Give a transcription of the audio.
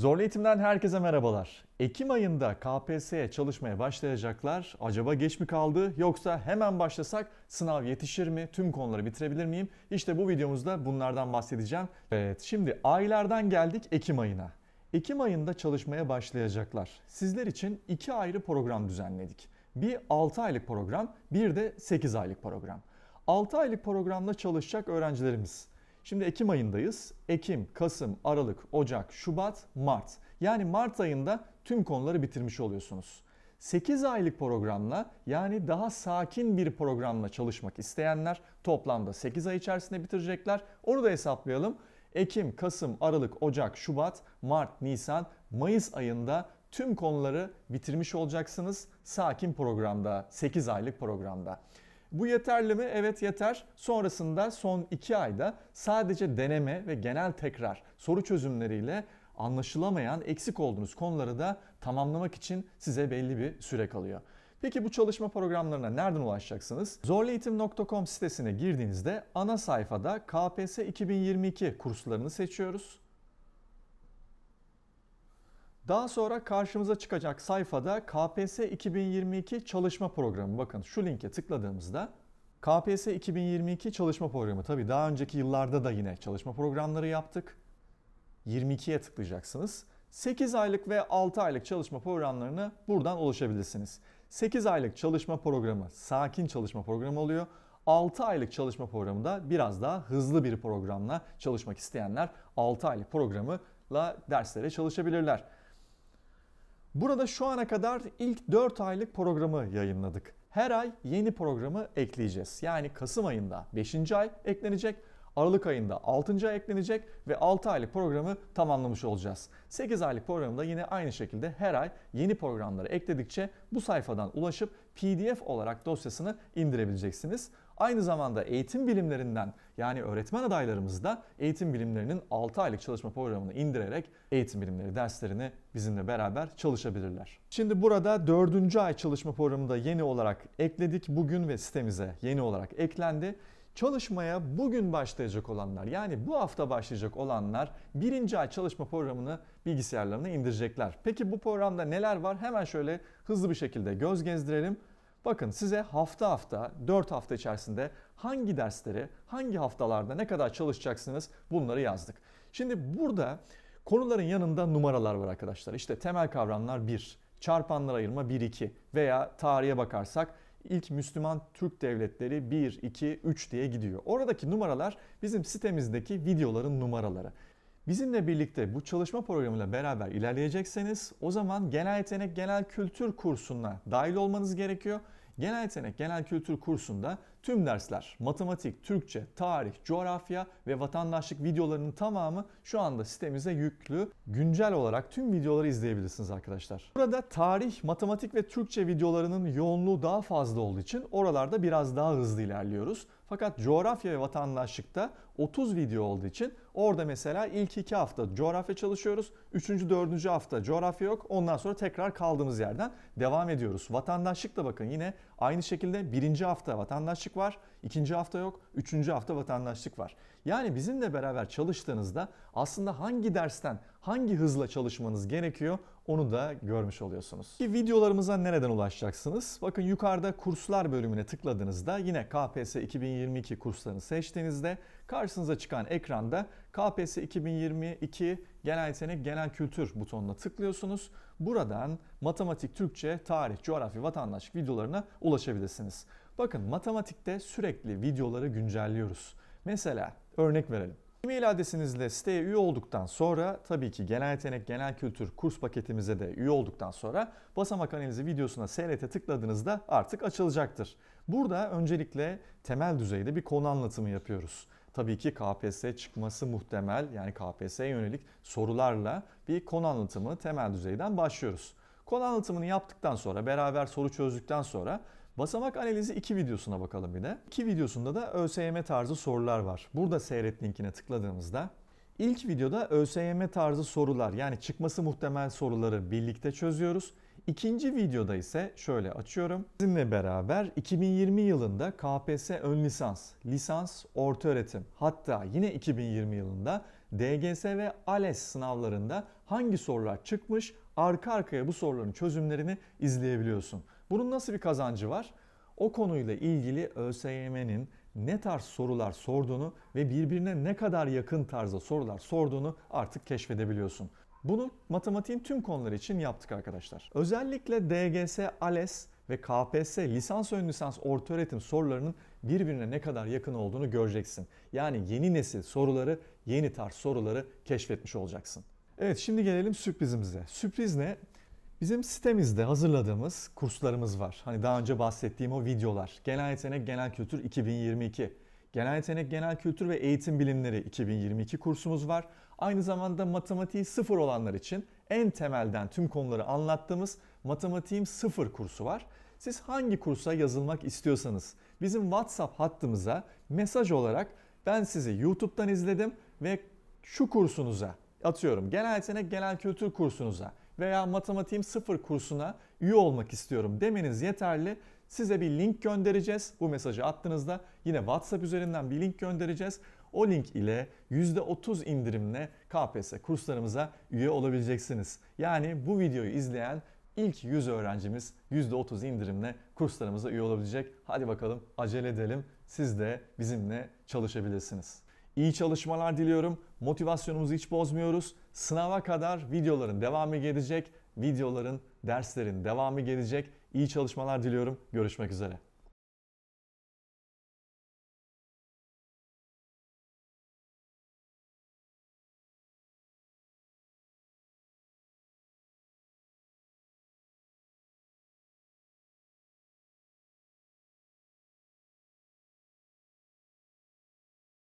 Zorlu Eğitim'den herkese merhabalar. Ekim ayında KPSS'ye çalışmaya başlayacaklar. Acaba geç mi kaldı yoksa hemen başlasak sınav yetişir mi? Tüm konuları bitirebilir miyim? İşte bu videomuzda bunlardan bahsedeceğim. Evet şimdi aylardan geldik Ekim ayına. Ekim ayında çalışmaya başlayacaklar. Sizler için iki ayrı program düzenledik. Bir 6 aylık program, bir de 8 aylık program. 6 aylık programda çalışacak öğrencilerimiz Şimdi Ekim ayındayız. Ekim, Kasım, Aralık, Ocak, Şubat, Mart. Yani Mart ayında tüm konuları bitirmiş oluyorsunuz. 8 aylık programla yani daha sakin bir programla çalışmak isteyenler toplamda 8 ay içerisinde bitirecekler. Onu da hesaplayalım. Ekim, Kasım, Aralık, Ocak, Şubat, Mart, Nisan, Mayıs ayında tüm konuları bitirmiş olacaksınız sakin programda, 8 aylık programda. Bu yeterli mi? Evet yeter. Sonrasında son 2 ayda sadece deneme ve genel tekrar soru çözümleriyle anlaşılamayan eksik olduğunuz konuları da tamamlamak için size belli bir süre kalıyor. Peki bu çalışma programlarına nereden ulaşacaksınız? zorlueğitim.com sitesine girdiğinizde ana sayfada KPSS 2022 kurslarını seçiyoruz. Daha sonra karşımıza çıkacak sayfada KPS 2022 çalışma programı. Bakın şu linke tıkladığımızda KPS 2022 çalışma programı. Tabii daha önceki yıllarda da yine çalışma programları yaptık. 22'ye tıklayacaksınız. 8 aylık ve 6 aylık çalışma programlarını buradan ulaşabilirsiniz. 8 aylık çalışma programı sakin çalışma programı oluyor. 6 aylık çalışma programı da biraz daha hızlı bir programla çalışmak isteyenler 6 aylık programı derslere çalışabilirler. Burada şu ana kadar ilk 4 aylık programı yayınladık. Her ay yeni programı ekleyeceğiz. Yani Kasım ayında 5. ay eklenecek, Aralık ayında 6. ay eklenecek ve 6 aylık programı tamamlamış olacağız. 8 aylık programda yine aynı şekilde her ay yeni programları ekledikçe bu sayfadan ulaşıp PDF olarak dosyasını indirebileceksiniz. Aynı zamanda eğitim bilimlerinden yani öğretmen adaylarımız da eğitim bilimlerinin 6 aylık çalışma programını indirerek eğitim bilimleri derslerini bizimle beraber çalışabilirler. Şimdi burada 4. ay çalışma programını da yeni olarak ekledik. Bugün ve sitemize yeni olarak eklendi. Çalışmaya bugün başlayacak olanlar yani bu hafta başlayacak olanlar birinci ay çalışma programını bilgisayarlarına indirecekler. Peki bu programda neler var? Hemen şöyle hızlı bir şekilde göz gezdirelim. Bakın size hafta hafta 4 hafta içerisinde hangi dersleri hangi haftalarda ne kadar çalışacaksınız bunları yazdık. Şimdi burada konuların yanında numaralar var arkadaşlar. İşte temel kavramlar 1, çarpanlar ayırma 1-2 veya tarihe bakarsak ilk Müslüman Türk devletleri 1, 2, 3 diye gidiyor. Oradaki numaralar bizim sitemizdeki videoların numaraları. Bizimle birlikte bu çalışma programıyla beraber ilerleyecekseniz o zaman genel yetenek genel kültür kursuna dahil olmanız gerekiyor. Genel yetenek genel kültür kursunda Tüm dersler, matematik, Türkçe, tarih, coğrafya ve vatandaşlık videolarının tamamı şu anda sitemize yüklü. Güncel olarak tüm videoları izleyebilirsiniz arkadaşlar. Burada tarih, matematik ve Türkçe videolarının yoğunluğu daha fazla olduğu için oralarda biraz daha hızlı ilerliyoruz. Fakat coğrafya ve vatandaşlıkta 30 video olduğu için orada mesela ilk 2 hafta coğrafya çalışıyoruz. 3. 4. hafta coğrafya yok. Ondan sonra tekrar kaldığımız yerden devam ediyoruz. Vatandaşlıkta bakın yine aynı şekilde 1. hafta vatandaşlık vatandaşlık var, ikinci hafta yok, üçüncü hafta vatandaşlık var. Yani bizimle beraber çalıştığınızda aslında hangi dersten hangi hızla çalışmanız gerekiyor onu da görmüş oluyorsunuz. Ki videolarımıza nereden ulaşacaksınız? Bakın yukarıda kurslar bölümüne tıkladığınızda yine KPSS 2022 kurslarını seçtiğinizde karşınıza çıkan ekranda KPSS 2022 genel yetenek genel kültür butonuna tıklıyorsunuz. Buradan matematik, Türkçe, tarih, coğrafya, vatandaşlık videolarına ulaşabilirsiniz. Bakın matematikte sürekli videoları güncelliyoruz. Mesela örnek verelim. E-mail adresinizle siteye üye olduktan sonra tabii ki genel yetenek, genel kültür kurs paketimize de üye olduktan sonra basamak analizi videosuna seyret'e tıkladığınızda artık açılacaktır. Burada öncelikle temel düzeyde bir konu anlatımı yapıyoruz. Tabii ki KPSS çıkması muhtemel yani KPSS'ye yönelik sorularla bir konu anlatımı temel düzeyden başlıyoruz. Konu anlatımını yaptıktan sonra beraber soru çözdükten sonra Basamak analizi 2 videosuna bakalım bir de. 2 videosunda da ÖSYM tarzı sorular var. Burada seyret linkine tıkladığımızda ilk videoda ÖSYM tarzı sorular yani çıkması muhtemel soruları birlikte çözüyoruz. İkinci videoda ise şöyle açıyorum. Sizinle beraber 2020 yılında KPSS ön lisans, lisans orta öğretim hatta yine 2020 yılında DGS ve ALES sınavlarında hangi sorular çıkmış arka arkaya bu soruların çözümlerini izleyebiliyorsun. Bunun nasıl bir kazancı var? O konuyla ilgili ÖSYM'nin ne tarz sorular sorduğunu ve birbirine ne kadar yakın tarzda sorular sorduğunu artık keşfedebiliyorsun. Bunu matematiğin tüm konuları için yaptık arkadaşlar. Özellikle DGS, ALES ve KPSS lisans ön lisans öğretim sorularının birbirine ne kadar yakın olduğunu göreceksin. Yani yeni nesil soruları, yeni tarz soruları keşfetmiş olacaksın. Evet şimdi gelelim sürprizimize. Sürpriz ne? Bizim sitemizde hazırladığımız kurslarımız var. Hani daha önce bahsettiğim o videolar. Genel Yetenek Genel Kültür 2022. Genel Yetenek Genel Kültür ve Eğitim Bilimleri 2022 kursumuz var. Aynı zamanda matematiği sıfır olanlar için en temelden tüm konuları anlattığımız Matematiğim Sıfır kursu var. Siz hangi kursa yazılmak istiyorsanız bizim WhatsApp hattımıza mesaj olarak ben sizi YouTube'dan izledim ve şu kursunuza atıyorum genel yetenek genel kültür kursunuza veya matematiğim sıfır kursuna üye olmak istiyorum demeniz yeterli. Size bir link göndereceğiz. Bu mesajı attığınızda yine WhatsApp üzerinden bir link göndereceğiz. O link ile %30 indirimle KPSS kurslarımıza üye olabileceksiniz. Yani bu videoyu izleyen ilk 100 öğrencimiz %30 indirimle kurslarımıza üye olabilecek. Hadi bakalım acele edelim. Siz de bizimle çalışabilirsiniz. İyi çalışmalar diliyorum. Motivasyonumuzu hiç bozmuyoruz. Sınava kadar videoların devamı gelecek. Videoların, derslerin devamı gelecek. İyi çalışmalar diliyorum. Görüşmek üzere.